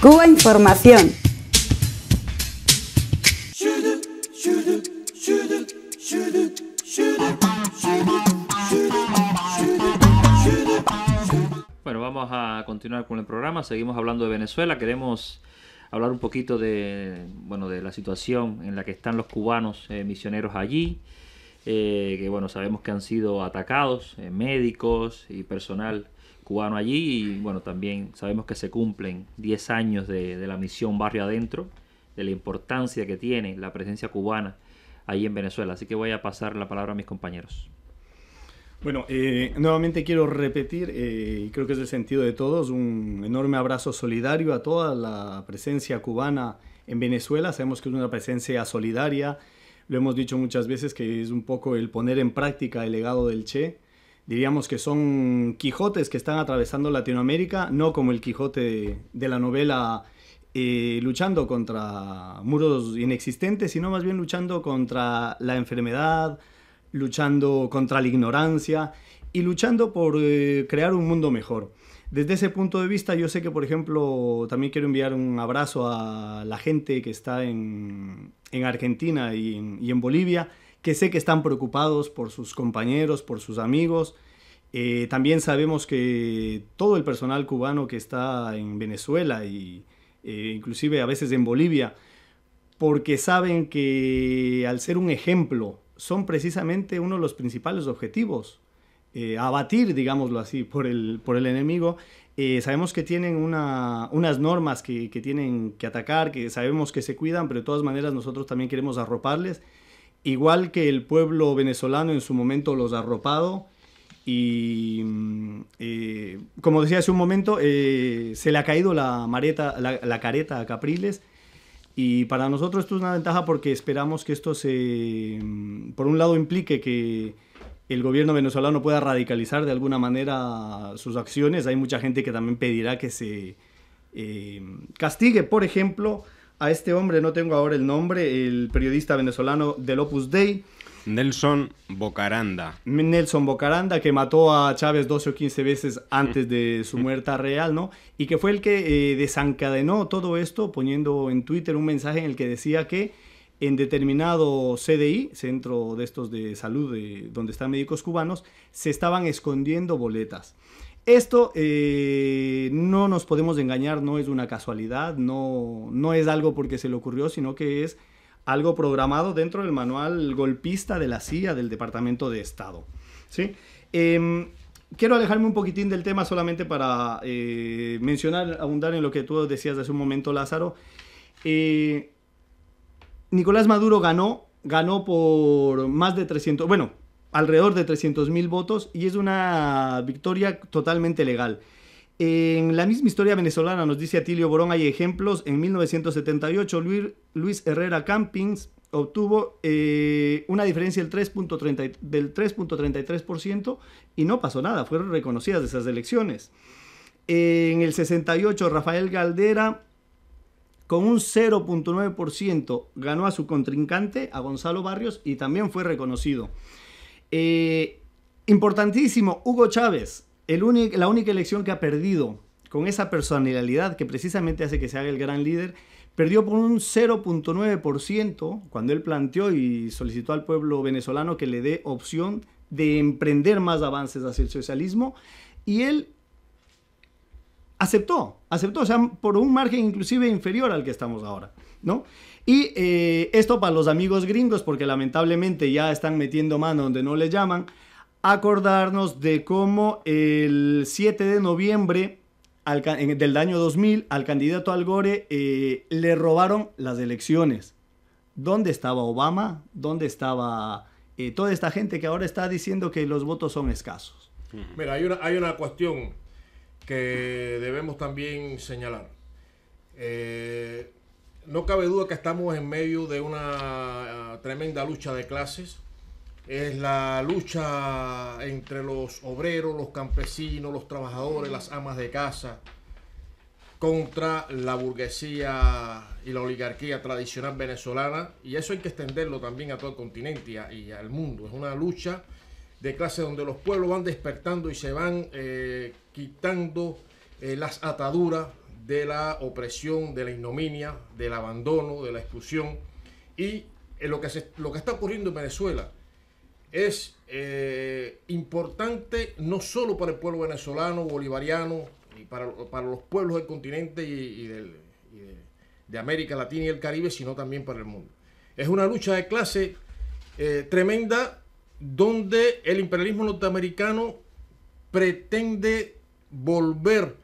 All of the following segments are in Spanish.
Cuba Información. Bueno, vamos a continuar con el programa. Seguimos hablando de Venezuela. Queremos hablar un poquito de, bueno, de la situación en la que están los cubanos eh, misioneros allí. Eh, que bueno, sabemos que han sido atacados, eh, médicos y personal cubano allí, y bueno, también sabemos que se cumplen 10 años de, la misión Barrio Adentro, de la importancia que tiene la presencia cubana allí en Venezuela. Así que voy a pasar la palabra a mis compañeros. Bueno, eh, nuevamente quiero repetir, y creo que es el sentido de todos, un enorme abrazo solidario a toda la presencia cubana en Venezuela. Sabemos que es una presencia solidaria, lo hemos dicho muchas veces que es un poco el poner en práctica el legado del Che. Diríamos que son Quijotes que están atravesando Latinoamérica, no como el Quijote de la novela eh, luchando contra muros inexistentes, sino más bien luchando contra la enfermedad, luchando contra la ignorancia y luchando por eh, crear un mundo mejor. Desde ese punto de vista, yo sé que, por ejemplo, también quiero enviar un abrazo a la gente que está en, Argentina y en, Bolivia, que sé que están preocupados por sus compañeros, por sus amigos. Eh, también sabemos que todo el personal cubano que está en Venezuela y eh, inclusive a veces en Bolivia, porque saben que al ser un ejemplo, son precisamente uno de los principales objetivos eh, abatir, digámoslo así, por el, por el enemigo. Eh, sabemos que tienen unas normas que, tienen que atacar, que sabemos que se cuidan, pero de todas maneras nosotros también queremos arroparles. Igual que el pueblo venezolano en su momento los ha arropado. Y mm, eh, como decía hace un momento, se le ha caído la, la, careta a Capriles. Y para nosotros esto es una ventaja porque esperamos que esto se, mm, por un lado, implique que, el gobierno venezolano pueda radicalizar de alguna manera sus acciones. Hay mucha gente que también pedirá que se eh, castigue, por ejemplo, a este hombre, no tengo ahora el nombre, el periodista venezolano del Opus Dei. Nelson Bocaranda. Nelson Bocaranda, que mató a Chávez 12 o 15 veces antes de su muerte real, ¿no? Y que fue el que eh, desencadenó todo esto poniendo en Twitter un mensaje en el que decía que en determinado CDI, centro de estos de salud donde están médicos cubanos, se estaban escondiendo boletas. Esto eh, no nos podemos engañar, no es una casualidad, no, no es algo porque se le ocurrió, sino que es algo programado dentro del manual golpista de la CIA del Departamento de Estado. ¿sí? Em, quiero alejarme un poquitín del tema solamente para eh, mencionar, abundar en lo que tú decías hace un momento, Lázaro. Eh, Nicolás Maduro ganó, ganó por más de 300, bueno, alrededor de mil votos y es una victoria totalmente legal. En la misma historia venezolana, nos dice Atilio Borón, hay ejemplos. En 1978, Luis, Herrera Campins obtuvo eh, una diferencia del 3.33% y no pasó nada, fueron reconocidas esas elecciones. En el 68, Rafael Galdera con un 0.9% ganó a su contrincante, a Gonzalo Barrios, y también fue reconocido. Eh, importantísimo, Hugo Chávez, la única elección que ha perdido con esa personalidad que precisamente hace que se haga el gran líder, perdió por un 0.9% cuando él planteó y solicitó al pueblo venezolano que le dé opción de emprender más avances hacia el socialismo. Y él aceptó, aceptó, o sea, por un margen inclusive inferior al que estamos ahora, ¿no? Y eh, esto para los amigos gringos, porque lamentablemente ya están metiendo mano donde no le llaman, acordarnos de cómo el 7 de noviembre del año 2000 al candidato Al Gore eh, le robaron las elecciones. ¿Dónde estaba Obama? ¿Dónde estaba eh, toda esta gente que ahora está diciendo que los votos son escasos? Mira, hay una, hay una cuestión que debemos también señalar. Eh, no cabe duda que estamos en medio de una ah, tremenda lucha de clases. Es la lucha entre los obreros, los campesinos, los trabajadores, las amas de casa, contra la burguesía y la oligarquía tradicional venezolana. Y eso hay que extenderlo también a todo el continente y, y al mundo. Es una lucha de clase donde los pueblos van despertando y se van eh, quitando eh, las ataduras de la opresión, de la ignominia, del abandono, de la exclusión. Y eh, lo, que lo que está ocurriendo en Venezuela es importante no solo para el pueblo venezolano, bolivariano, y para, los pueblos del continente y, de, América Latina y el Caribe, sino también para el mundo. Es una lucha de clase tremenda donde el imperialismo norteamericano pretende volver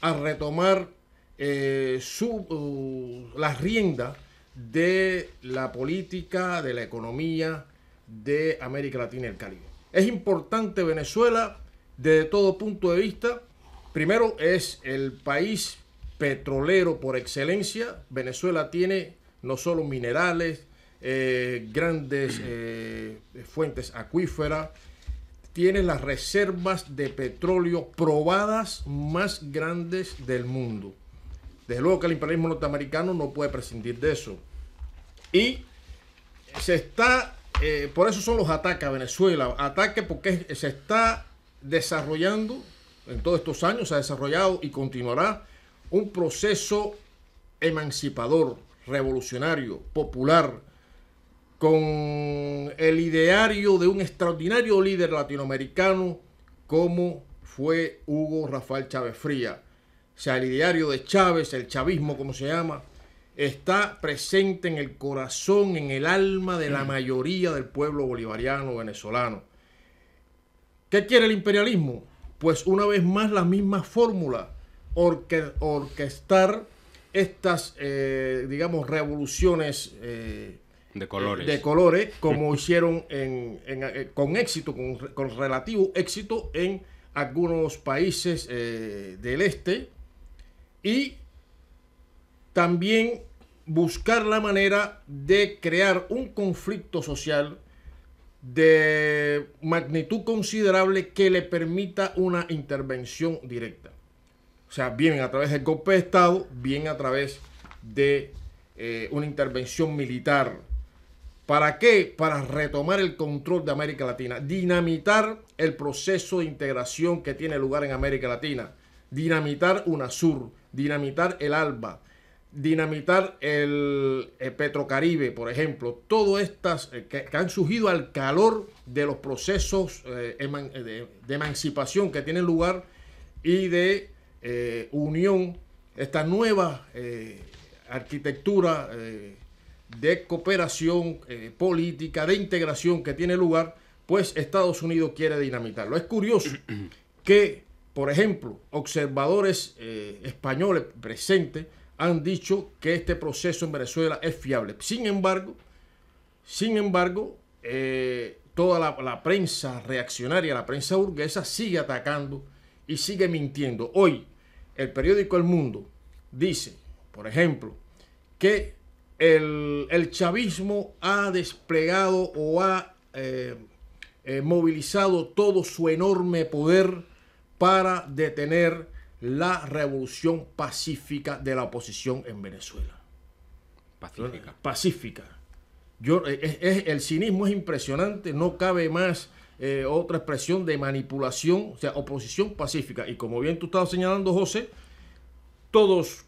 a retomar eh, uh, la rienda las riendas de la política, de la economía de América Latina y el Caribe. Es importante Venezuela desde todo punto de vista. Primero es el país petrolero por excelencia. Venezuela tiene no solo minerales, eh, grandes eh, fuentes acuíferas, tiene las reservas de petróleo probadas más grandes del mundo. Desde luego que el imperialismo norteamericano no puede prescindir de eso. Y se está, eh, por eso son los ataques a Venezuela, ataque porque se está desarrollando, en todos estos años se ha desarrollado y continuará un proceso emancipador, revolucionario, popular, con el ideario de un extraordinario líder latinoamericano como fue Hugo Rafael Chávez Fría. O sea, el ideario de Chávez, el chavismo como se llama, está presente en el corazón, en el alma de la mm. mayoría del pueblo bolivariano venezolano. ¿Qué quiere el imperialismo? Pues una vez más la misma fórmula, orquestar estas, eh, digamos, revoluciones eh, de colores. De colores, como hicieron en, eh, con éxito, con, relativo éxito en algunos países eh, del este. Y también buscar la manera de crear un conflicto social de magnitud considerable que le permita una intervención directa. O sea, bien a través del golpe de Estado, bien a través de eh, una intervención militar ¿Para qué? Para retomar el control de América Latina, dinamitar el proceso de integración que tiene lugar en América Latina, dinamitar UNASUR, dinamitar el ALBA, dinamitar el, eh, Petrocaribe, por ejemplo, todas estas eh, que, han surgido al calor de los procesos eh, de, emancipación que tienen lugar y de unión, esta nueva arquitectura de cooperación eh, política, de integración que tiene lugar, pues Estados Unidos quiere dinamitarlo. Es curioso que, por ejemplo, observadores eh, españoles presentes han dicho que este proceso en Venezuela es fiable. Sin embargo, sin embargo, eh, toda la, la prensa reaccionaria, la prensa burguesa, sigue atacando y sigue mintiendo. Hoy, el periódico El Mundo dice, por ejemplo, que el, chavismo ha desplegado o ha eh, eh, movilizado todo su enorme poder para detener la revolución pacífica de la oposición en Venezuela. Pacífica. Pacífica. Yo, eh, es, el cinismo es impresionante, no cabe más otra expresión de manipulación, o sea, oposición pacífica. Y como bien tú estabas señalando, José, todos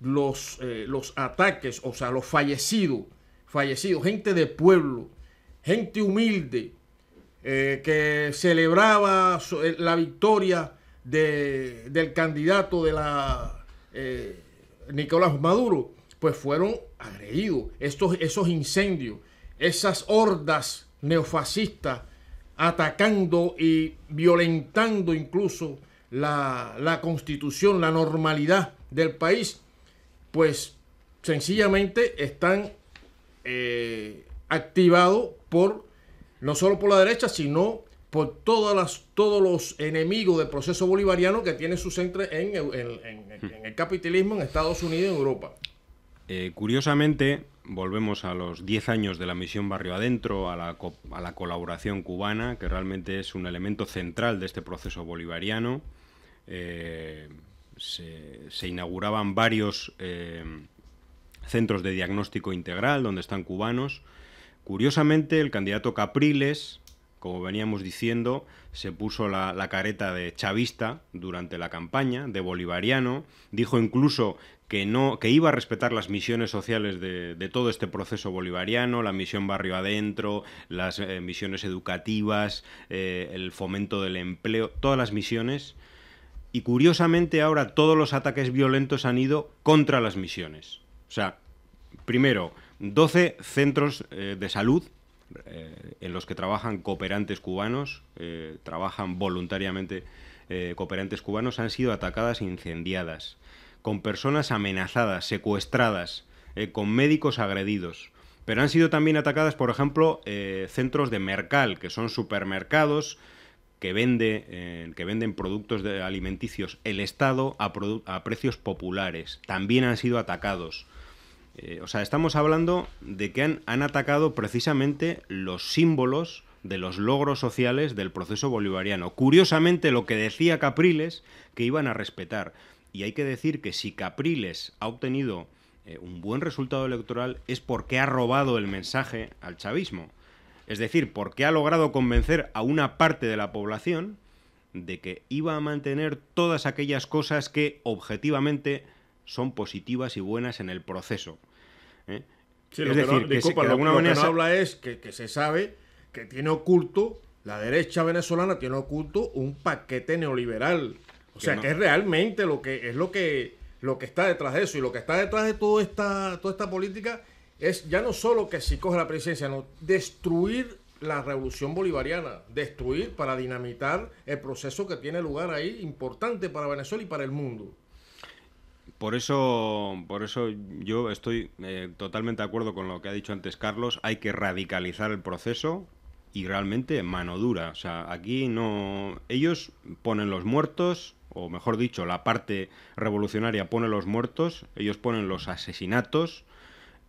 los, eh, los ataques, o sea, los fallecidos, fallecidos, gente de pueblo, gente humilde, eh, que celebraba eh, la victoria del candidato de la Nicolás Maduro, pues fueron agredidos. Estos, esos incendios, esas hordas neofascistas atacando y violentando incluso la, la constitución, la normalidad del país, pues sencillamente están eh, activados por, no solo por la derecha, sino por todas las, todos los enemigos del proceso bolivariano que tiene su centro en, el capitalismo en Estados Unidos y en Europa. Eh, curiosamente, volvemos a los 10 años de la misión Barrio Adentro, a la, a la, colaboración cubana, que realmente es un elemento central de este proceso bolivariano. Eh, se, inauguraban varios eh, centros de diagnóstico integral donde están cubanos. Curiosamente, el candidato Capriles, como veníamos diciendo, se puso la, careta de chavista durante la campaña, de bolivariano, dijo incluso que, no, que iba a respetar las misiones sociales de, de todo este proceso bolivariano, la misión barrio adentro, las eh, misiones educativas, eh, el fomento del empleo, todas las misiones y curiosamente ahora todos los ataques violentos han ido contra las misiones. O sea, primero, 12 centros eh, de salud eh, en los que trabajan cooperantes cubanos, eh, trabajan voluntariamente cooperantes cubanos, han sido atacadas e incendiadas, con personas amenazadas, secuestradas, con médicos agredidos. Pero han sido también atacadas, por ejemplo, centros de mercal, que son supermercados que, vende, eh, que venden productos de alimenticios el Estado a, precios populares. También han sido atacados. Eh, o sea, estamos hablando de que han, atacado precisamente los símbolos de los logros sociales del proceso bolivariano. Curiosamente, lo que decía Capriles, que iban a respetar. Y hay que decir que si Capriles ha obtenido eh, un buen resultado electoral es porque ha robado el mensaje al chavismo. Es decir, porque ha logrado convencer a una parte de la población de que iba a mantener todas aquellas cosas que objetivamente son positivas y buenas en el proceso. ¿eh? lo que, no, habla es que, se sabe que tiene oculto, la derecha venezolana tiene oculto un paquete neoliberal. O sea, que es realmente lo que es lo que lo que está detrás de eso y lo que está detrás de toda esta toda esta política es ya no solo que si coge la presidencia, no, destruir la revolución bolivariana, destruir para dinamitar el proceso que tiene lugar ahí, importante para Venezuela y para el mundo. Por eso, por eso yo estoy eh, totalmente de acuerdo con lo que ha dicho antes Carlos. Hay que radicalizar el proceso y realmente mano dura. O sea, aquí no. Ellos ponen los muertos, o mejor dicho, la parte revolucionaria pone los muertos, ellos ponen los asesinatos,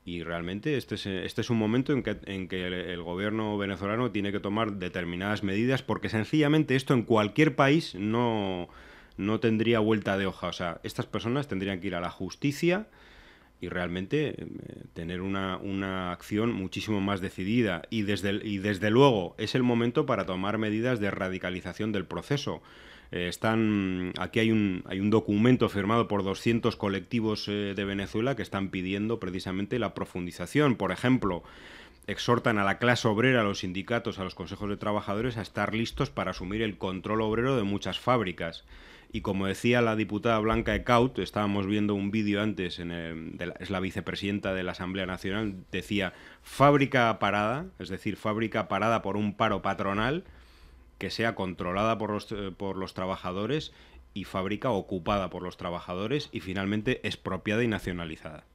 y realmente este es, este es un momento en que, en que el, gobierno venezolano tiene que tomar determinadas medidas porque sencillamente esto en cualquier país no, no tendría vuelta de hoja. O sea, estas personas tendrían que ir a la justicia y realmente eh, tener una, acción muchísimo más decidida. Y desde, y desde luego es el momento para tomar medidas de radicalización del proceso. Eh, están, aquí hay un, hay un documento firmado por 200 colectivos eh, de Venezuela que están pidiendo precisamente la profundización. Por ejemplo, exhortan a la clase obrera, a los sindicatos, a los consejos de trabajadores a estar listos para asumir el control obrero de muchas fábricas. Y como decía la diputada Blanca Ecaut, estábamos viendo un vídeo antes, en el, es la vicepresidenta de la Asamblea Nacional, decía fábrica parada, es decir, fábrica parada por un paro patronal, que sea controlada por los, eh, por los trabajadores y fábrica ocupada por los trabajadores y finalmente expropiada y nacionalizada.